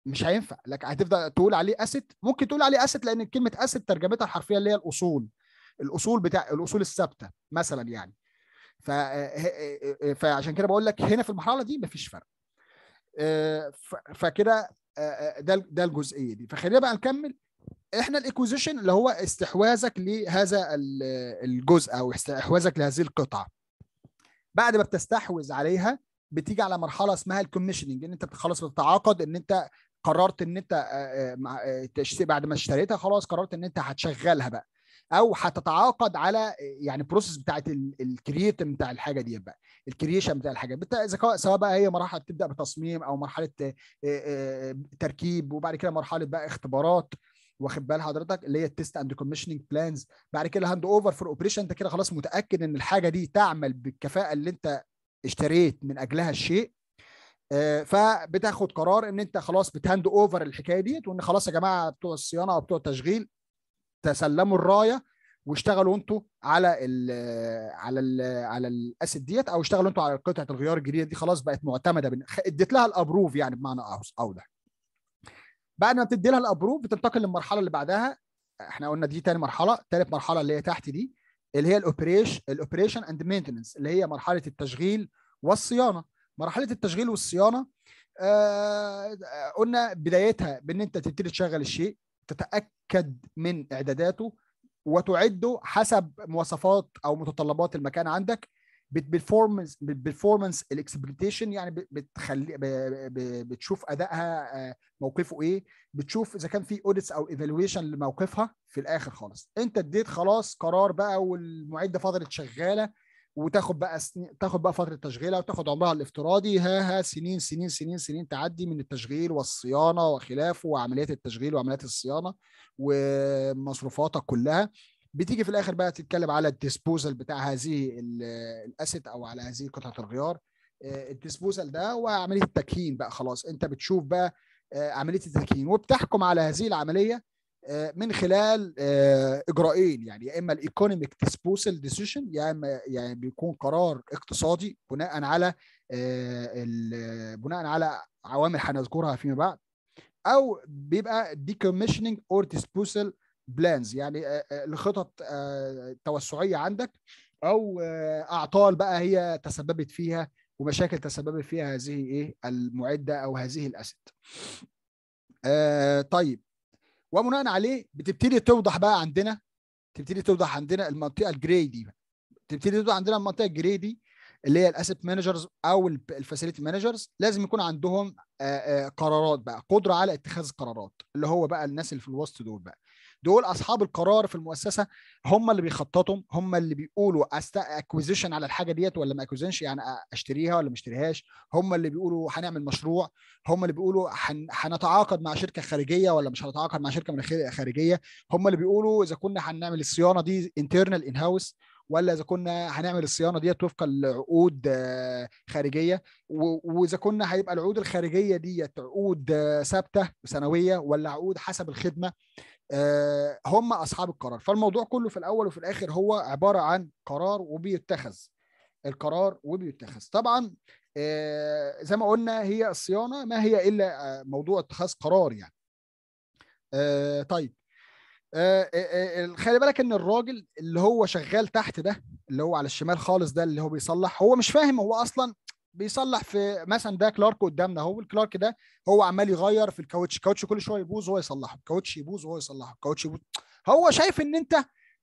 مش هينفع لك هتفضل تقول عليه اسيت ممكن تقول عليه اسيت لان كلمه اسيت ترجمتها الحرفيه اللي هي الاصول الاصول بتاع الاصول الثابته مثلا يعني ف فعشان كده بقول لك هنا في المرحله دي مفيش فرق آه، فكده آه، آه، ده ده الجزئيه دي فخلينا بقى نكمل احنا الاكوزيشن اللي هو استحواذك لهذا الجزء او استحواذك لهذه القطعه بعد ما بتستحوذ عليها بتيجي على مرحله اسمها الكوميشننج ان انت خلاص بتتعاقد ان انت قررت ان انت آه، آه، آه، بعد ما اشتريتها خلاص قررت ان انت هتشغلها بقى او هتتعاقد على يعني بروسيس بتاعت الكرييت بتاع الحاجه دي بقى الكرييشن بتاع الحاجه بتاع سواء بقى هي مرحله بتبدا بتصميم او مرحله تركيب وبعد كده مرحله بقى اختبارات واخد بال حضرتك اللي هي التيست اند كوميشننج بلانز بعد كده الهاند اوفر فور اوبريشن انت كده خلاص متاكد ان الحاجه دي تعمل بالكفاءه اللي انت اشتريت من اجلها الشيء آه، فبتاخد قرار ان انت خلاص بتهاند اوفر الحكايه دي وان خلاص يا جماعه بتوع الصيانه او بتوع التشغيل تسلموا الرايه واشتغلوا انتوا على الـ على الـ على الاسيت ديت او اشتغلوا انتوا على قطعه الغيار الجديده دي خلاص بقت معتمده اديت لها الابروف يعني بمعنى اوضح بعد ما بتدي لها الابروف بتنتقل للمرحله اللي بعدها احنا قلنا دي تاني مرحله ثالث مرحله اللي هي تحت دي اللي هي الاوبريشن الاوبريشن اند مينتننس اللي هي مرحله التشغيل والصيانه مرحله التشغيل والصيانه آه، آه، قلنا بدايتها بان انت تبتدي تشغل الشيء تتاكد من اعداداته وتعده حسب مواصفات او متطلبات المكان عندك بالبرفورمانس بالبرفورمنس الاكسبكتيشن يعني بتخلي بتشوف ادائها آه، موقفه ايه بتشوف اذا كان في اوديتس او ايفالويشن لموقفها في الاخر خالص انت اديت خلاص قرار بقى والمعده فضلت شغاله وتاخد بقى سن... تاخد بقى فتره تشغيلها وتاخد عمرها الافتراضي ها ها سنين سنين سنين سنين تعدي من التشغيل والصيانه وخلافه وعمليات التشغيل وعمليات الصيانه ومصروفاتك كلها بتيجي في الاخر بقى تتكلم على الديسبوزل بتاع هذه الاسيت او على هذه قطعه الغيار آه، الديسبوزل ده وعمليه التكهين بقى خلاص انت بتشوف بقى آه، عمليه التكهين وبتحكم على هذه العمليه آه، من خلال اجرائين يعني يا اما الايكونوميك ديسبوزل ديسيشن يا اما يعني بيكون قرار اقتصادي بناء على بناء على عوامل هنذكرها فيما بعد او بيبقى ديكوميشننج اور ديسبوزل بلانز يعني لخطط توسعيه عندك او اعطال بقى هي تسببت فيها ومشاكل تسببت فيها هذه ايه المعده او هذه الاسد. طيب وبناء عليه بتبتدي توضح بقى عندنا تبتدي توضح عندنا المنطقه الجراي دي تبتدي توضح عندنا المنطقه الجراي دي اللي هي الاسيت مانجرز او الفاسيلتي مانجرز لازم يكون عندهم قرارات بقى قدره على اتخاذ قرارات اللي هو بقى الناس اللي في الوسط دول بقى دول اصحاب القرار في المؤسسه هم اللي بيخططوا هم اللي بيقولوا اكوزيشن على الحاجه ديت ولا ما اكوزيشنش يعني اشتريها ولا ما اشتريهاش هم اللي بيقولوا هنعمل مشروع هم اللي بيقولوا هنتعاقد مع شركه خارجيه ولا مش هنتعاقد مع شركه من خارجيه هم اللي بيقولوا اذا كنا هنعمل الصيانه دي انترنال ان هاوس ولا اذا كنا هنعمل الصيانه ديت وفقا لعقود آه، خارجيه واذا كنا هيبقى العقود الخارجيه ديت عقود آه، ثابته وسنويه ولا عقود حسب الخدمه آه، هم اصحاب القرار فالموضوع كله في الاول وفي الاخر هو عباره عن قرار وبيتخذ القرار وبيتخذ طبعا آه، زي ما قلنا هي الصيانه ما هي الا آه، موضوع اتخاذ قرار يعني طيب خلي بالك ان الراجل اللي هو شغال تحت ده اللي هو على الشمال خالص ده اللي هو بيصلح هو مش فاهم هو اصلا بيصلح في مثلا ده كلارك قدامنا اهو الكلارك ده هو عمال يغير في الكاوتش الكاوتش كل شويه يبوظ وهو يصلحه الكاوتش يبوظ وهو يصلحه الكاوتش يبوظ هو شايف ان انت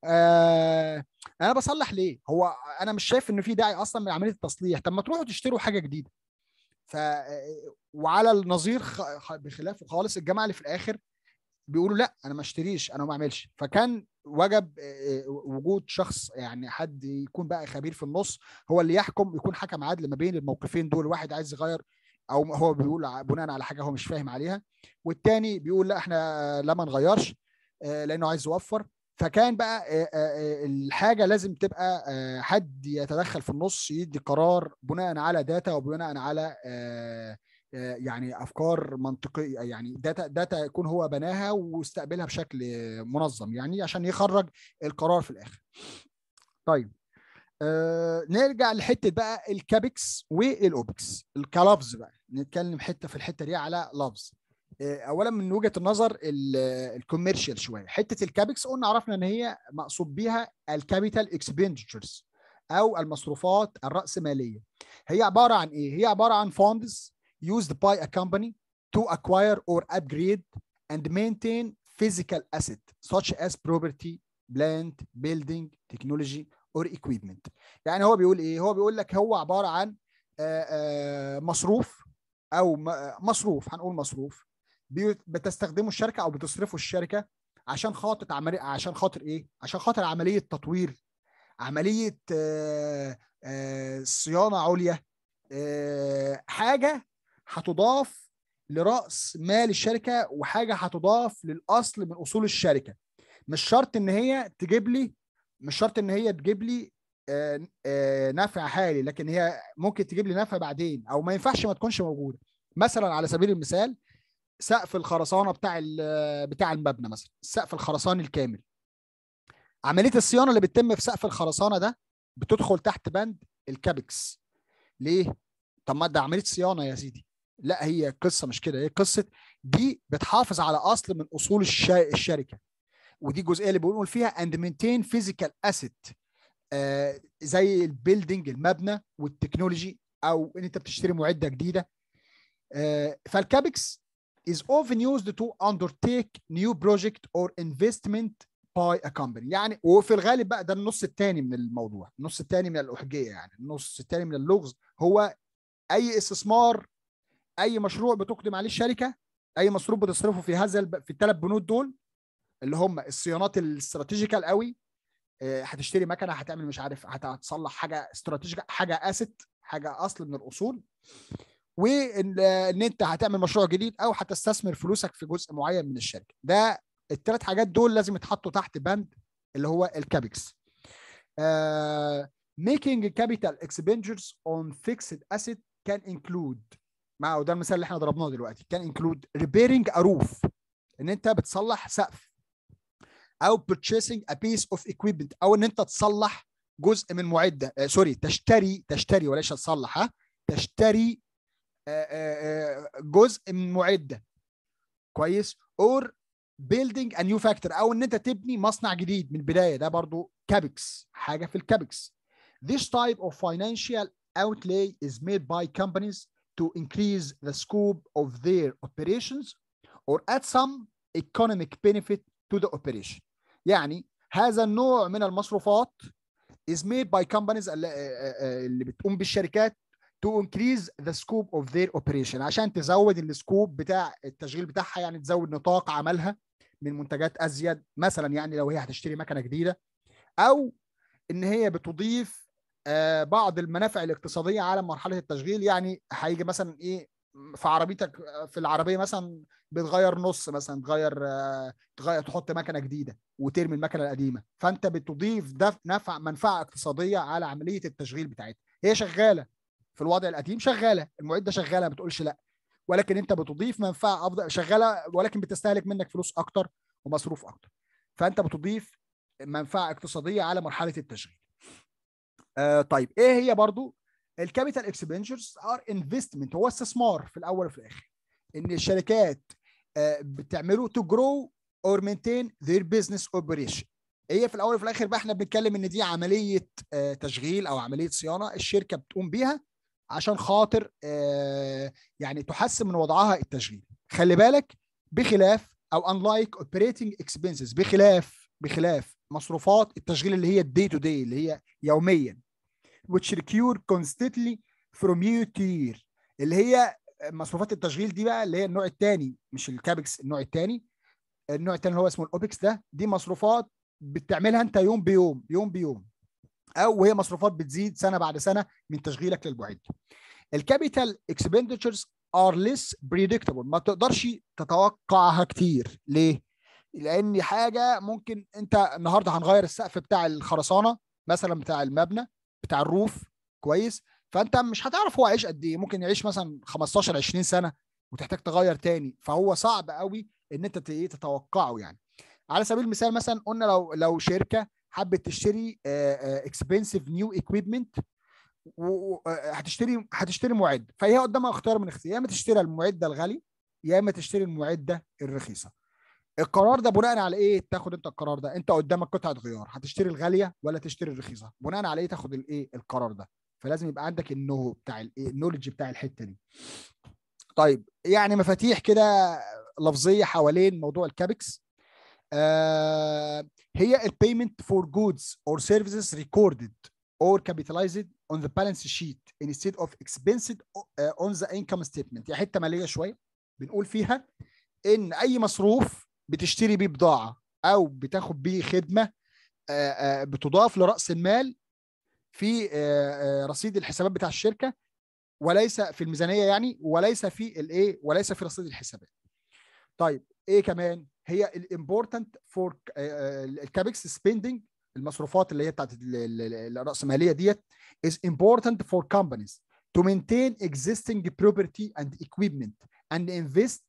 آه انا بصلح ليه هو انا مش شايف ان في داعي اصلا من عمليه التصليح طب ما تروحوا تشتروا حاجه جديده ف وعلى النظير خ... بخلافه خالص الجماعه اللي في الاخر بيقولوا لا انا ما اشتريش انا ما اعملش فكان وجب آه، آه، وجود شخص يعني حد يكون بقى خبير في النص هو اللي يحكم يكون حكم عدل ما بين الموقفين دول واحد عايز يغير او هو بيقول بناء على حاجه هو مش فاهم عليها والتاني بيقول لا احنا لا ما نغيرش آه، لانه عايز يوفر فكان بقى الحاجه لازم تبقى حد يتدخل في النص يدي قرار بناء على داتا وبناء على آه، يعني افكار منطقيه يعني داتا داتا يكون هو بناها واستقبلها بشكل منظم يعني عشان يخرج القرار في الاخر طيب آه نرجع لحته بقى الكابكس والاوبكس الكلفظ بقى نتكلم حته في الحته دي على لفظ آه اولا من وجهه النظر الكوميرشال شويه حته الكابكس قلنا عرفنا ان هي مقصود بيها الكابيتال اكسبندشرز او المصروفات الراسماليه هي عباره عن ايه هي عباره عن فوندز used by a company to acquire or upgrade and maintain physical asset such as property, plant, building, technology or equipment. يعني هو بيقول ايه؟ هو بيقول لك هو عباره عن آه، آه، مصروف او مصروف هنقول مصروف بتستخدمه الشركه او بتصرفه الشركه عشان خاطر عمليه عشان خاطر ايه؟ عشان خاطر عمليه تطوير عمليه آه، صيانه عليا حاجه هتضاف لراس مال الشركه وحاجه هتضاف للاصل من اصول الشركه مش شرط ان هي تجيب لي مش شرط ان هي تجيب لي آه، آه، نفع حالي لكن هي ممكن تجيب لي نفع بعدين او ما ينفعش ما تكونش موجوده مثلا على سبيل المثال سقف الخرسانه بتاع بتاع المبنى مثلا السقف الخرساني الكامل عمليه الصيانه اللي بتتم في سقف الخرسانه ده بتدخل تحت بند الكابكس ليه طب ما ده عمليه صيانه يا سيدي لا هي قصه مش كده هي قصه دي بتحافظ على اصل من اصول الشركه ودي الجزئيه اللي بنقول فيها اند مينتين فيزيكال آه زي البيلدنج المبنى والتكنولوجي او ان انت بتشتري معده جديده آه فالكابكس is often used to undertake new project or investment by a company يعني وفي الغالب بقى ده النص الثاني من الموضوع النص الثاني من الاحجيه يعني النص الثاني من اللغز هو اي استثمار اي مشروع بتقدم عليه الشركه اي مصروف بتصرفه في هذا الب... في الثلاث بنود دول اللي هم الصيانات الاستراتيجيكال قوي آه، هتشتري مكنه هتعمل مش عارف هتصلح حاجه استراتيجيك حاجه اسيت حاجه اصل من الاصول وان انت هتعمل مشروع جديد او هتستثمر فلوسك في جزء معين من الشركه ده الثلاث حاجات دول لازم يتحطوا تحت بند اللي هو الكابكس ميكينج كابيتال اكسبنجرز اون فيكسد اسيت كان انكلود مع وده المثال اللي احنا ضربناه دلوقتي كان انكلود ريبيرنج ا روف ان انت بتصلح سقف او purchasing a piece of equipment او ان انت تصلح جزء من معده آه سوري تشتري تشتري وليس تصلح ها تشتري آه، آه، آه، جزء من معده كويس اور بيلدينج ا نيو فاكتور او ان انت تبني مصنع جديد من البدايه ده برضو كابكس حاجه في الكابكس This type of financial outlay is made by companies to increase the scope of their operations or add some economic benefit to the operation يعني هذا النوع من المصروفات is made by companies آه، آه، اللي بتقوم بالشركات to increase the scope of their operation عشان تزود السكوب بتاع التشغيل بتاعها يعني تزود نطاق عملها من منتجات ازيد مثلا يعني لو هي هتشتري مكنه جديده او ان هي بتضيف آه، بعض المنافع الاقتصاديه على مرحله التشغيل يعني هيجي مثلا ايه في عربيتك آه، في العربيه مثلا بتغير نص مثلا تغير آه، تغير تحط مكنه جديده وترمي المكنه القديمه فانت بتضيف دفع نفع منفعه اقتصاديه على عمليه التشغيل بتاعتها هي شغاله في الوضع القديم شغاله المعده شغاله ما بتقولش لا ولكن انت بتضيف منفعه افضل شغاله ولكن بتستهلك منك فلوس اكتر ومصروف اكتر فانت بتضيف منفعه اقتصاديه على مرحله التشغيل آه طيب ايه هي برضو الكابيتال اكسبنشرز ار انفستمنت هو استثمار في الاول وفي الاخر ان الشركات آه بتعمله تو جرو اور مينتين ذير بزنس اوبريشن هي في الاول وفي الاخر بقى احنا بنتكلم ان دي عمليه آه تشغيل او عمليه صيانه الشركه بتقوم بيها عشان خاطر آه يعني تحسن من وضعها التشغيلي خلي بالك بخلاف او انلايك اوبريتنج اكسبنسز بخلاف بخلاف مصروفات التشغيل اللي هي الدي تو دي اللي هي يوميا which recur constantly from year to year اللي هي مصروفات التشغيل دي بقى اللي هي النوع الثاني مش الكابكس النوع الثاني النوع الثاني اللي هو اسمه الاوبكس ده دي مصروفات بتعملها انت يوم بيوم يوم بيوم او هي مصروفات بتزيد سنه بعد سنه من تشغيلك للبعيد الكابيتال اكسبندتشرز ار ليس بريدكتبل ما تقدرش تتوقعها كتير ليه لان حاجه ممكن انت النهارده هنغير السقف بتاع الخرسانه مثلا بتاع المبنى بتاع الروف كويس فانت مش هتعرف هو عايش قد ايه ممكن يعيش مثلا 15 20 سنه وتحتاج تغير تاني فهو صعب قوي ان انت إيه، تتوقعه يعني على سبيل المثال مثلا قلنا لو لو شركه حبت تشتري اكسبنسيف نيو اكويبمنت هتشتري هتشتري معد فهي قدامها اختيار من اختيار يا اما تشتري المعده الغالي يا اما تشتري المعده الرخيصه القرار ده بناء على ايه تاخد انت القرار ده انت قدامك قطعه غيار هتشتري الغاليه ولا تشتري الرخيصه بناء على ايه تاخد الايه القرار ده فلازم يبقى عندك النو بتاع الايه النولج بتاع الحته دي طيب يعني مفاتيح كده لفظيه حوالين موضوع الكابكس آه هي البيمنت فور جودز اور سيرفيسز ريكوردد اور كابيتالايزد اون ذا بالانس شيت انستيد اوف اكسبنسد اون ذا انكم ستيتمنت هي حته ماليه شويه بنقول فيها ان اي مصروف بتشتري بيه بضاعه او بتاخد بيه خدمه آه، آه، بتضاف لراس المال في آه، رصيد الحسابات بتاع الشركه وليس في الميزانيه يعني وليس في الايه وليس في رصيد الحسابات طيب ايه كمان هي الامبورتنت فور الكابكس سبيندنج المصروفات اللي هي بتاعت الراسماليه ديت is important for companies to maintain existing property and equipment and invest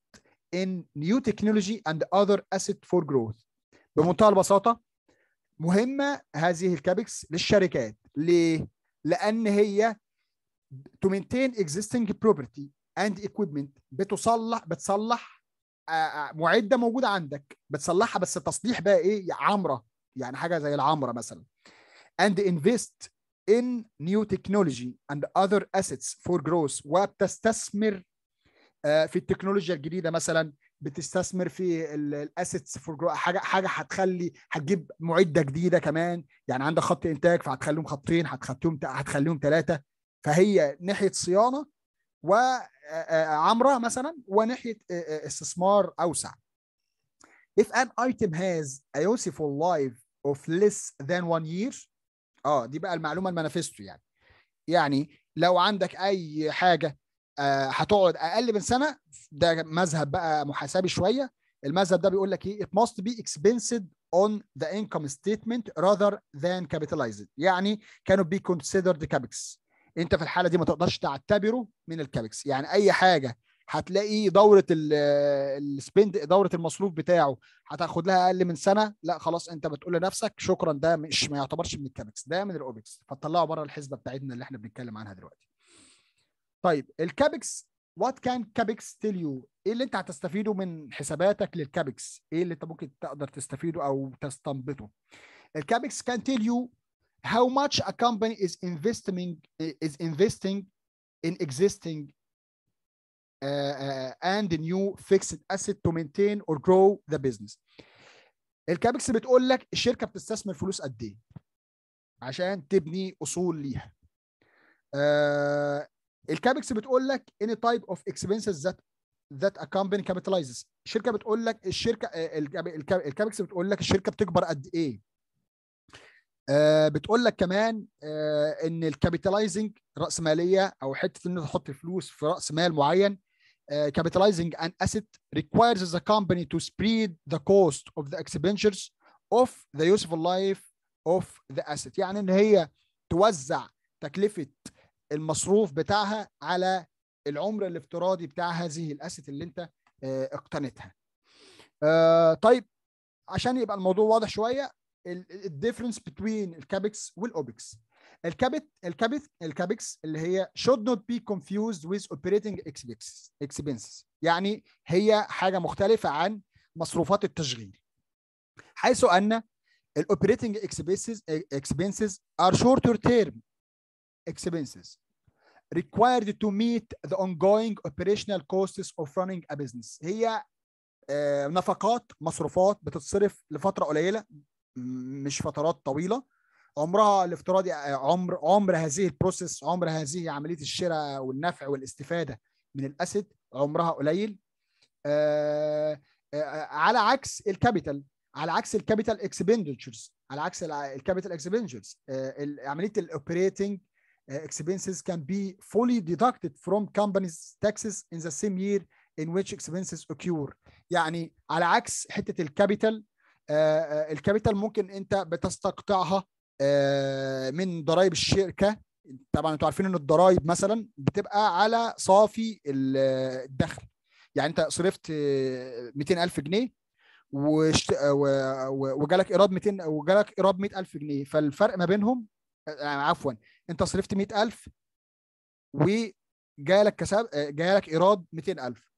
in new technology and other asset for growth بمنتهى البساطه مهمه هذه الكابكس للشركات ليه؟ لان هي to maintain existing property and equipment بتصلح بتصلح معده موجوده عندك بتصلحها بس تصليح بقى ايه عمره يعني حاجه زي العمره مثلا and invest in new technology and other assets for growth وبتستثمر آه، في التكنولوجيا الجديده مثلا بتستثمر في الاسيتس فور جرو حاجه حاجه هتخلي هتجيب معده جديده كمان يعني عندك خط انتاج فهتخليهم خطين هتخليهم هتخليهم ثلاثه فهي ناحيه صيانه وعمره آه، آه، مثلا وناحيه استثمار اوسع if an item has a useful life of less than one year اه دي بقى المعلومه المانيفستو يعني يعني لو عندك اي حاجه آه، هتقعد اقل من سنه ده مذهب بقى محاسبي شويه المذهب ده بيقول لك ايه it must be expensed on the income statement rather than capitalized يعني كانوا بي considered CAPEX انت في الحاله دي ما تقدرش تعتبره من الكابكس يعني اي حاجه هتلاقي دوره السبند دوره المصروف بتاعه هتاخد لها اقل من سنه لا خلاص انت بتقول لنفسك شكرا ده مش ما يعتبرش من الكابكس ده من الاوبكس فتطلعه بره الحسبه بتاعتنا اللي احنا بنتكلم عنها دلوقتي طيب الكابكس وات كان كابكس تيل يو ايه اللي انت هتستفيده من حساباتك للكابكس ايه اللي انت ممكن تقدر تستفيده او تستنبطه الكابكس كان تيل يو how much a company is investing is investing in existing uh, uh, and new fixed asset to maintain or grow the business. الكابكس بتقول لك الشركه بتستثمر فلوس قد ايه عشان تبني اصول ليها. آه، الكابكس بتقول لك اني تايب اوف اكسبنسز ذات ذات ا كومباني كابيتالايزز الشركه بتقول لك الشركه آه، يعني الكابكس بتقول لك الشركه بتكبر قد ايه آه، بتقول لك كمان آه، ان الكابيتالايزنج راس ماليه او حته ان تحط فلوس في راس مال معين كابيتالايزنج ان اسيت ريكوايرز ذا كومباني تو سبريد ذا كوست اوف ذا اكسبنشرز اوف ذا the useful اوف ذا اسيت يعني ان هي توزع تكلفه المصروف بتاعها على العمر الافتراضي بتاع هذه الاسيت اللي انت آه، اقتنيتها آه، طيب عشان يبقى الموضوع واضح شويه الديفرنس بتوين الكابكس والاوبكس الكابت الكابت الكابكس اللي هي should not be confused with operating expenses يعني هي حاجه مختلفه عن مصروفات التشغيل حيث ان الاوبريتنج اكسبنسز اكسبنسز ار شورتر تيرم اكسبنسز required to meet the ongoing operational costs of running a business هي آه، نفقات مصروفات بتتصرف لفتره قليله مش فترات طويله عمرها الافتراضي آه، عمر عمر هذه البروسيس عمر هذه عمليه الشراء والنفع والاستفاده من الاسد عمرها قليل آه، على عكس الكابيتال على عكس الكابيتال اكسبندشرز على عكس الكابيتال اكسبندشرز عمليه الاوبريتنج Uh, expenses can be fully deducted from companies taxes in the same year in which expenses occur يعني على عكس حته الكابيتال uh, uh, الكابيتال ممكن انت بتستقطعها من ضرائب الشركه طبعا انتوا عارفين ان الضرائب مثلا بتبقى على صافي الدخل يعني انت صرفت 200000 جنيه وشت... و... وجالك ايراد 200 وجالك ايراد 100000 جنيه فالفرق ما بينهم آه، عفوا انت صرفت 100000 وجالك كسب آه، جالك ايراد 200000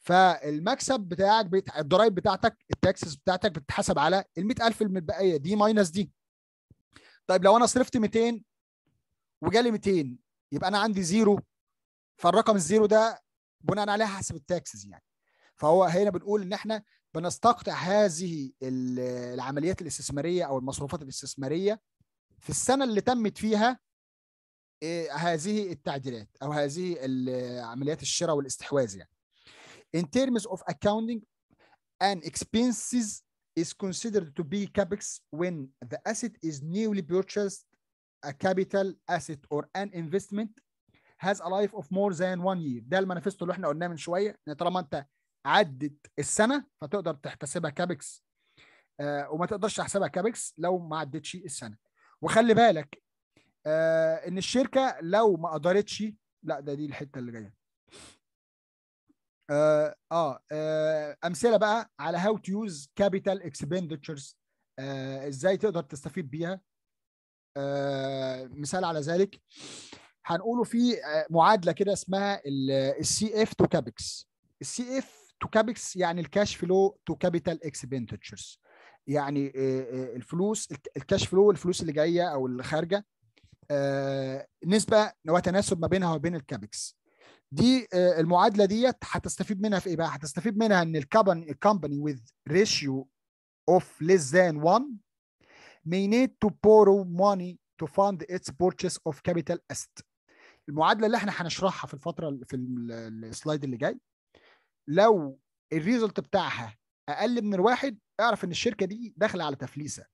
فالمكسب بتاعك بتاع الضرايب بتاعتك التاكسس بتاعتك بتتحسب على ال 100000 المتبقيه دي ماينس دي طيب لو انا صرفت 200 وجالي 200 يبقى انا عندي زيرو فالرقم الزيرو ده بناء عليه هحسب التاكسز يعني فهو هنا بنقول ان احنا بنستقطع هذه العمليات الاستثماريه او المصروفات الاستثماريه في السنه اللي تمت فيها آه، هذه التعديلات او هذه عمليات الشراء والاستحواذ يعني in terms of accounting and expenses is considered to be capex when the asset is newly purchased a capital asset or an investment has a life of more than one year ده المانيفستو اللي احنا قلناه من شويه ان يعني طالما انت عدت السنه فتقدر تحتسبها كابكس آه وما تقدرش تحسبها كابكس لو ما عدتش السنه وخلي بالك آه ان الشركه لو ما قدرتش لا ده دي الحته اللي جايه آه, اه اه امثله بقى على هاو تو يوز كابيتال اكسبندتشرز ازاي تقدر تستفيد بيها آه مثال على ذلك هنقوله في آه، معادله كده اسمها السي اف تو كابكس السي اف تو كابكس يعني الكاش فلو تو كابيتال اكسبندتشرز يعني آه، آه، الفلوس الكاش فلو الفلوس اللي جايه او اللي خارجه آه، نسبه وتناسب ما بينها وبين الكابكس دي آه، المعادله ديت هتستفيد منها في ايه بقى هتستفيد منها ان الكابن company with ratio of less than 1 may need to borrow money to fund its purchase of capital asset المعادله اللي احنا هنشرحها في الفتره في السلايد اللي جاي لو الريزلت بتاعها اقل من الواحد اعرف ان الشركه دي داخله على تفليسه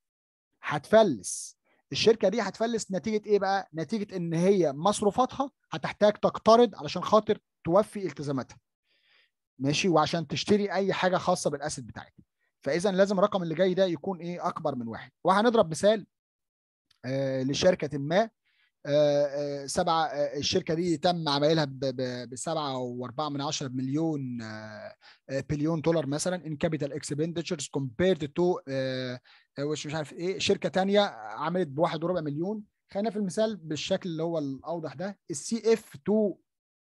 هتفلس الشركه دي هتفلس نتيجه ايه بقى؟ نتيجه ان هي مصروفاتها هتحتاج تقترض علشان خاطر توفي التزاماتها. ماشي وعشان تشتري اي حاجه خاصه بالاسد بتاعتها. فاذا لازم الرقم اللي جاي ده يكون ايه؟ اكبر من واحد. وهنضرب مثال آه لشركه ما آه، آه، سبعة آه، الشركة دي تم عمايلها بسبعة واربعة من عشرة مليون بليون دولار مثلا ان كابيتال اكسبندتشرز كومبيرد تو مش عارف ايه شركة تانية عملت بواحد وربع مليون خلينا في المثال بالشكل اللي هو الاوضح ده السي اف 2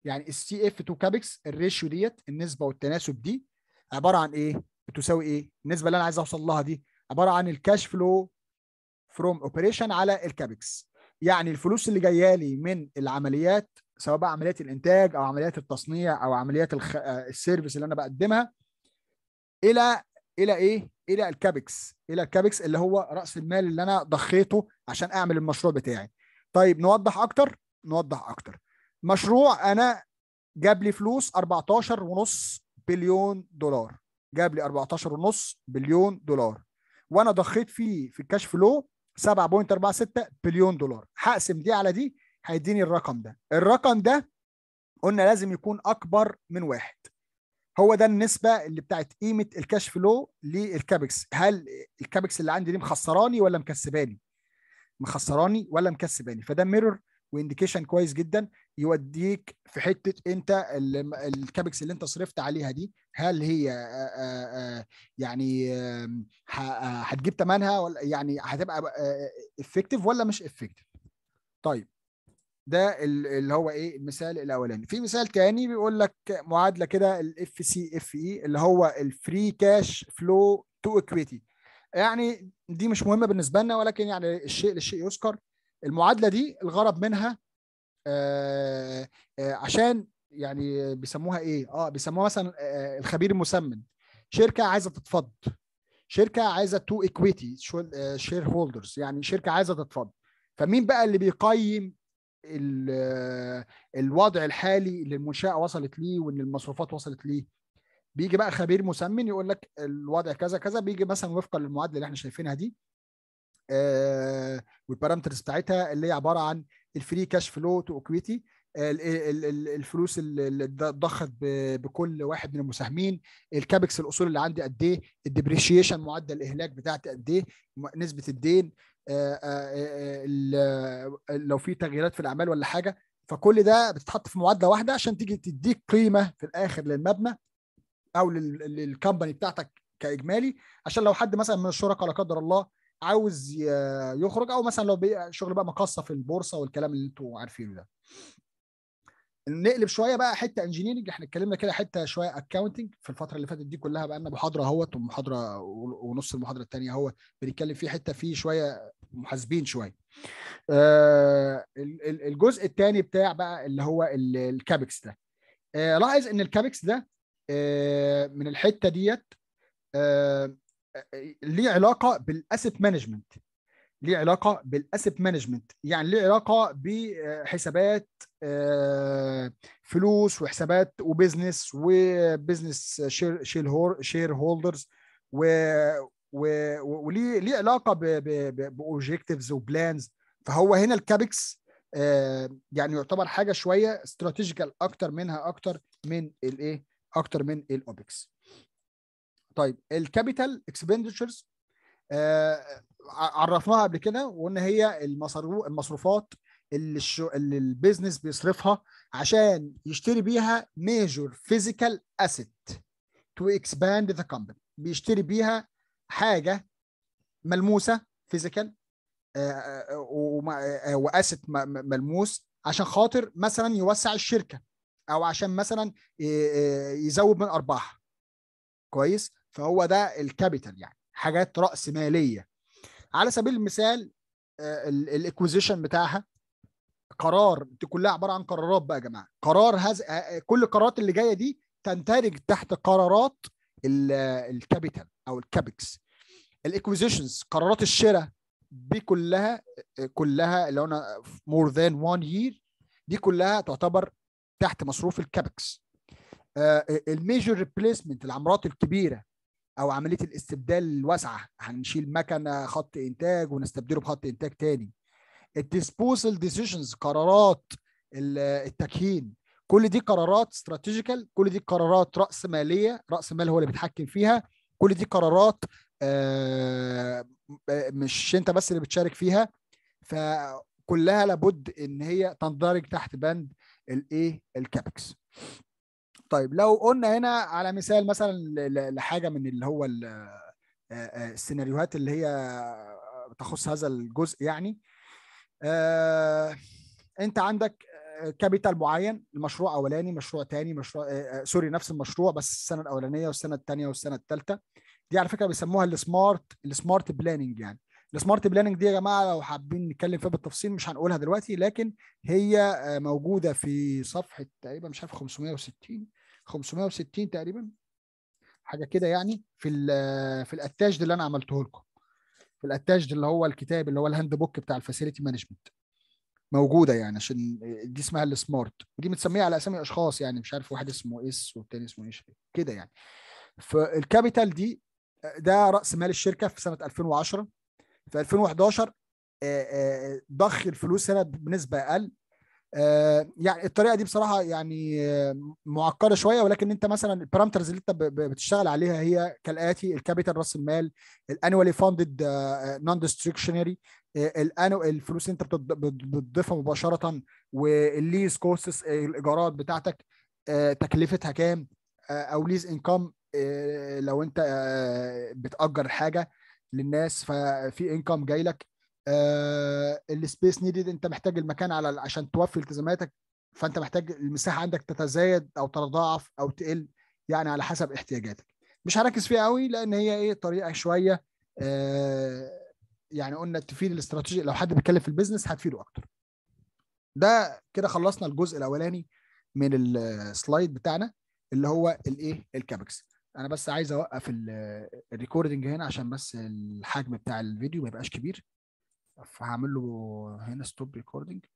يعني السي اف 2 كابكس الريشيو ديت النسبة والتناسب دي عبارة عن ايه؟ بتساوي ايه؟ النسبة اللي انا عايز اوصل لها دي عبارة عن الكاش فلو فروم اوبريشن على الكابكس يعني الفلوس اللي جايه لي من العمليات سواء بقى عمليات الانتاج او عمليات التصنيع او عمليات الخ... آه، السيرفيس اللي انا بقدمها الى الى ايه الى الكابكس الى الكابكس اللي هو راس المال اللي انا ضخيته عشان اعمل المشروع بتاعي طيب نوضح اكتر نوضح اكتر مشروع انا جاب لي فلوس 14.5 بليون دولار جاب لي 14.5 بليون دولار وانا ضخيت فيه في الكاش فلو 7.46 بليون دولار هقسم دي على دي هيديني الرقم ده الرقم ده قلنا لازم يكون اكبر من واحد هو ده النسبه اللي بتاعت قيمه الكاش فلو للكابكس هل الكابكس اللي عندي دي مخسراني ولا مكسباني مخسراني ولا مكسباني فده ميرور وانديكيشن كويس جدا يوديك في حته انت الكابكس اللي انت صرفت عليها دي هل هي آه، آه، آه، يعني هتجيب ثمنها ولا يعني هتبقى افكتيف ولا مش افكتيف طيب ده اللي هو ايه المثال الاولاني في مثال تاني بيقول لك معادله كده الاف سي اف اي اللي هو الفري كاش فلو تو اكويتي يعني دي مش مهمه بالنسبه لنا ولكن يعني الشيء للشيء يذكر المعادله دي الغرض منها آه، آه، عشان يعني بيسموها ايه اه بيسموها مثلا آه، الخبير المسمن شركه عايزه تتفض شركه عايزه تو ايكويتي شير هولدرز يعني شركه عايزه تتفض فمين بقى اللي بيقيم الوضع الحالي اللي المنشاه وصلت ليه وان المصروفات وصلت ليه بيجي بقى خبير مسمن يقول لك الوضع كذا كذا بيجي مثلا وفقا للمعادله اللي احنا شايفينها دي آه، والبارامترز بتاعتها اللي هي عباره عن الفري كاش فلو تو اكويتي الفلوس اللي اتضخت بكل واحد من المساهمين الكابكس الاصول اللي عندي قد ايه الديبريشيشن معدل الاهلاك بتاعتي قد ايه نسبه الدين آه، آه، لو في تغييرات في الاعمال ولا حاجه فكل ده بتتحط في معادله واحده عشان تيجي تديك قيمه في الاخر للمبنى او للكمباني بتاعتك كاجمالي عشان لو حد مثلا من الشركاء لا قدر الله عاوز يخرج او مثلا لو شغل بقى مقصه في البورصه والكلام اللي انتوا عارفينه ده نقلب شويه بقى حته انجينيرنج احنا اتكلمنا كده حته شويه اكاونتنج في الفتره اللي فاتت دي كلها بقى لنا محاضره اهوت ومحاضره ونص المحاضره الثانيه اهوت بنتكلم فيه حته فيه شويه محاسبين شويه آه الجزء الثاني بتاع بقى اللي هو الكابكس ده آه لاحظ ان الكابكس ده آه من الحته ديت آه ليه علاقه بالاسيت مانجمنت ليه علاقه بالاسيت مانجمنت يعني ليه علاقه بحسابات آه، فلوس وحسابات وبزنس وبزنس شير شير, شير هولدرز و وليه ليه علاقه باوبجكتيفز وبلانز فهو هنا الكابكس آه، يعني يعتبر حاجه شويه استراتيجيكال اكتر منها اكتر من الايه اكتر من الاوبكس طيب الكابيتال اكسبندشرز آه، عرفناها قبل كده وان هي المصروفات اللي الشو اللي البيزنس بيصرفها عشان يشتري بيها ميجور فيزيكال اسيت تو اكسباند ذا كومباني بيشتري بيها حاجه ملموسه فيزيكال آه، آه، واسيت ملموس عشان خاطر مثلا يوسع الشركه او عشان مثلا يزود من ارباحها كويس فهو ده الكابيتال يعني حاجات راس ماليه على سبيل المثال آه، الاكوزيشن بتاعها قرار دي كلها عباره عن قرارات بقى يا جماعه قرار هز... آه، آه، كل القرارات اللي جايه دي تندرج تحت قرارات الكابيتال او الكابكس الاكوزيشنز قرارات الشراء دي كلها كلها اللي هنا مور ذان 1 يير دي كلها تعتبر تحت مصروف الكابكس الميجر ريبليسمنت العمارات الكبيره او عمليه الاستبدال الواسعه هنشيل مكنه خط انتاج ونستبدله بخط انتاج تاني الديسبوزل ديسيشنز قرارات التكهين كل دي قرارات استراتيجيكال كل دي قرارات راس ماليه راس مال هو اللي بيتحكم فيها كل دي قرارات آه، مش انت بس اللي بتشارك فيها فكلها لابد ان هي تندرج تحت بند الايه الكابكس طيب لو قلنا هنا على مثال مثلا لحاجه من اللي هو السيناريوهات اللي هي تخص هذا الجزء يعني انت عندك كابيتال معين المشروع اولاني مشروع تاني مشروع سوري نفس المشروع بس السنه الاولانيه والسنه الثانيه والسنه الثالثه دي على فكره بيسموها السمارت السمارت بلاننج يعني السمارت بلاننج دي يا جماعه لو حابين نتكلم فيها بالتفصيل مش هنقولها دلوقتي لكن هي آه، موجوده في صفحه تقريبا مش عارف 560 560 تقريبا حاجه كده يعني في آه، في الاتاج اللي انا عملته لكم في الاتاج اللي هو الكتاب اللي هو الهاند بوك بتاع الفاسيلتي مانجمنت موجوده يعني عشان آه، دي اسمها السمارت ودي متسميه على اسامي اشخاص يعني مش عارف واحد اسمه اس والتاني اسمه ايش كده يعني فالكابيتال دي ده راس مال الشركه في سنه 2010 في 2011 آه، آه، ضخ الفلوس هنا بنسبه اقل آه، يعني الطريقه دي بصراحه يعني معقده شويه ولكن انت مثلا البارامترز اللي انت بتشتغل عليها هي كالاتي الكابيتال راس المال الانوالي فاندد نون ديستريكشنري الفلوس اللي انت بتضيفها مباشره والليز كوستس الايجارات بتاعتك تكلفتها كام او ليز انكم لو انت بتاجر حاجه للناس ففي انكم جاي لك آه، السبيس نيدد انت محتاج المكان على عشان توفي التزاماتك فانت محتاج المساحه عندك تتزايد او تتضاعف او تقل يعني على حسب احتياجاتك مش هركز فيها قوي لان هي ايه طريقه شويه آه يعني قلنا تفيد الاستراتيجي لو حد بيتكلم في البيزنس هتفيده اكتر ده كده خلصنا الجزء الاولاني من السلايد بتاعنا اللي هو الايه الكابكس انا بس عايز اوقف الريكوردنج آه، هنا عشان بس الحجم بتاع الفيديو ما يبقاش كبير فهعمل له هنا ستوب ريكوردنج